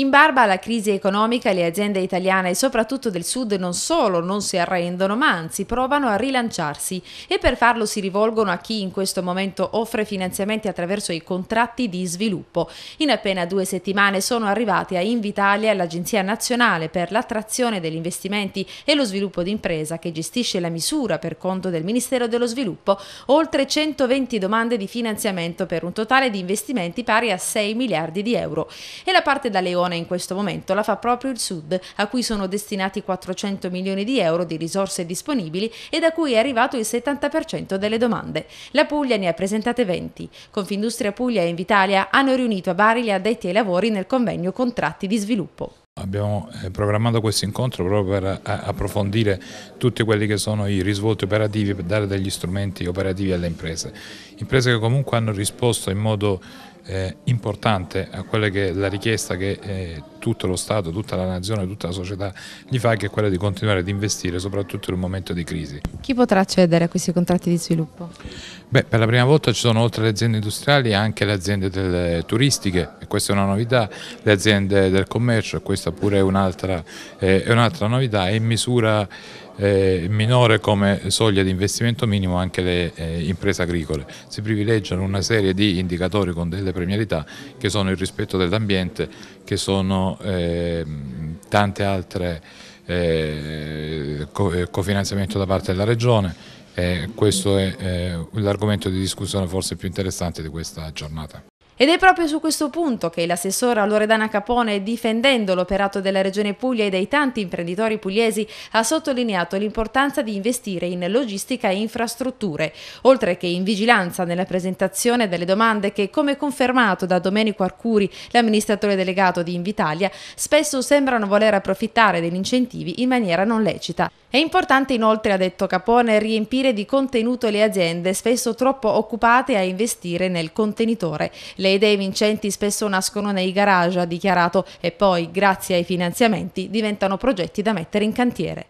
In barba alla crisi economica le aziende italiane e soprattutto del sud non solo non si arrendono ma anzi provano a rilanciarsi e per farlo si rivolgono a chi in questo momento offre finanziamenti attraverso i contratti di sviluppo. In appena due settimane sono arrivati a Invitalia l'Agenzia Nazionale per l'attrazione degli investimenti e lo sviluppo d'impresa che gestisce la misura per conto del Ministero dello Sviluppo oltre 120 domande di finanziamento per un totale di investimenti pari a 6 miliardi di euro e la parte da Leone Giappone in questo momento la fa proprio il Sud, a cui sono destinati 400 milioni di euro di risorse disponibili e da cui è arrivato il 70% delle domande. La Puglia ne ha presentate 20. Confindustria Puglia e Invitalia hanno riunito a Bari gli addetti ai lavori nel convegno Contratti di sviluppo. Abbiamo eh, programmato questo incontro proprio per eh, approfondire tutti quelli che sono i risvolti operativi, per dare degli strumenti operativi alle imprese. Imprese che comunque hanno risposto in modo eh, importante a quella che è la richiesta che eh, tutto lo Stato, tutta la nazione, tutta la società gli fa, che è quella di continuare ad investire, soprattutto in un momento di crisi. Chi potrà accedere a questi contratti di sviluppo? Beh, per la prima volta ci sono oltre le aziende industriali anche le aziende del, eh, turistiche, e questa è una novità, le aziende del commercio, questa pure è un'altra, eh, è un'altra novità, è in misura eh, minore come soglia di investimento minimo anche le eh, imprese agricole. Si privilegiano una serie di indicatori con delle premialità che sono il rispetto dell'ambiente, che sono eh, tante altre eh, co eh, cofinanziamento da parte della regione. questo è eh, l'argomento di discussione forse più interessante di questa giornata. Ed è proprio su questo punto che l'assessora Loredana Capone, difendendo l'operato della Regione Puglia e dei tanti imprenditori pugliesi, ha sottolineato l'importanza di investire in logistica e infrastrutture, oltre che in vigilanza nella presentazione delle domande che, come confermato da Domenico Arcuri, l'amministratore delegato di Invitalia, spesso sembrano voler approfittare degli incentivi in maniera non lecita. È importante inoltre, ha detto Capone, riempire di contenuto le aziende spesso troppo occupate a investire nel contenitore. Le le idee vincenti spesso nascono nei garage, ha dichiarato, e poi, grazie ai finanziamenti, diventano progetti da mettere in cantiere.